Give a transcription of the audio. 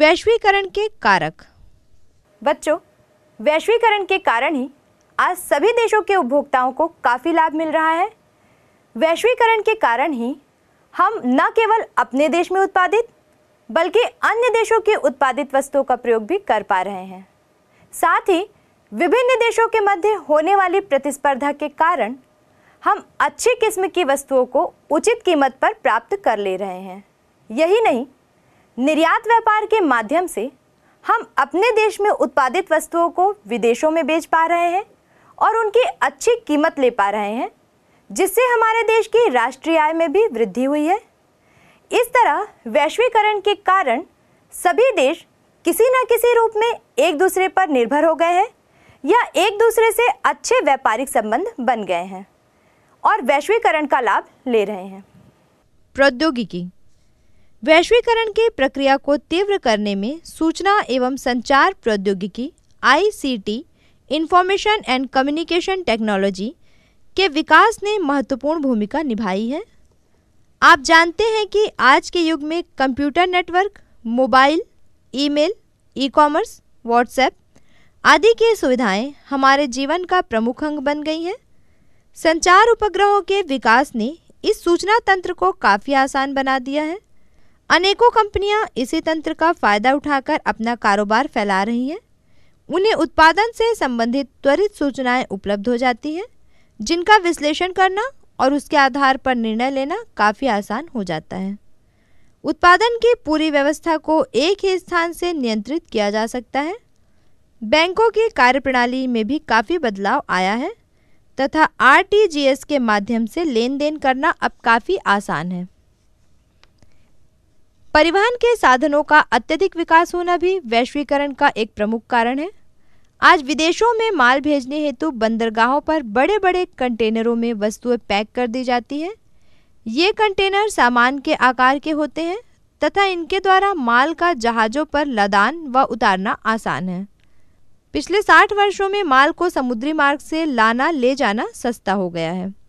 वैश्वीकरण के कारक बच्चों वैश्वीकरण के कारण ही आज सभी देशों के उपभोक्ताओं को काफ़ी लाभ मिल रहा है वैश्वीकरण के कारण ही हम न केवल अपने देश में उत्पादित बल्कि अन्य देशों के उत्पादित वस्तुओं का प्रयोग भी कर पा रहे हैं साथ ही विभिन्न देशों के मध्य होने वाली प्रतिस्पर्धा के कारण हम अच्छी किस्म की वस्तुओं को उचित कीमत पर प्राप्त कर ले रहे हैं यही नहीं निर्यात व्यापार के माध्यम से हम अपने देश में उत्पादित वस्तुओं को विदेशों में बेच पा रहे हैं और उनकी अच्छी कीमत ले पा रहे हैं जिससे हमारे देश की राष्ट्रीय आय में भी वृद्धि हुई है इस तरह वैश्वीकरण के कारण सभी देश किसी न किसी रूप में एक दूसरे पर निर्भर हो गए हैं या एक दूसरे से अच्छे व्यापारिक संबंध बन गए हैं और वैश्वीकरण का लाभ ले रहे हैं प्रौद्योगिकी वैश्वीकरण की प्रक्रिया को तीव्र करने में सूचना एवं संचार प्रौद्योगिकी ICT information and communication technology के विकास ने महत्वपूर्ण भूमिका निभाई है आप जानते हैं कि आज के युग में computer network mobile email, e commerce WhatsApp आदि की सुविधाएं हमारे जीवन का प्रमुख अंग बन गई हैं संचार उपग्रहों के विकास ने इस सूचना तंत्र को काफ़ी आसान बना दिया है अनेकों कंपनियां इसी तंत्र का फायदा उठाकर अपना कारोबार फैला रही हैं उन्हें उत्पादन से संबंधित त्वरित सूचनाएं उपलब्ध हो जाती हैं जिनका विश्लेषण करना और उसके आधार पर निर्णय लेना काफ़ी आसान हो जाता है उत्पादन की पूरी व्यवस्था को एक ही स्थान से नियंत्रित किया जा सकता है बैंकों की कार्यप्रणाली में भी काफ़ी बदलाव आया है तथा आर के माध्यम से लेन देन करना अब काफ़ी आसान है परिवहन के साधनों का अत्यधिक विकास होना भी वैश्वीकरण का एक प्रमुख कारण है आज विदेशों में माल भेजने हेतु बंदरगाहों पर बड़े बड़े कंटेनरों में वस्तुएं पैक कर दी जाती हैं ये कंटेनर सामान के आकार के होते हैं तथा इनके द्वारा माल का जहाज़ों पर लदान व उतारना आसान है पिछले 60 वर्षों में माल को समुद्री मार्ग से लाना ले जाना सस्ता हो गया है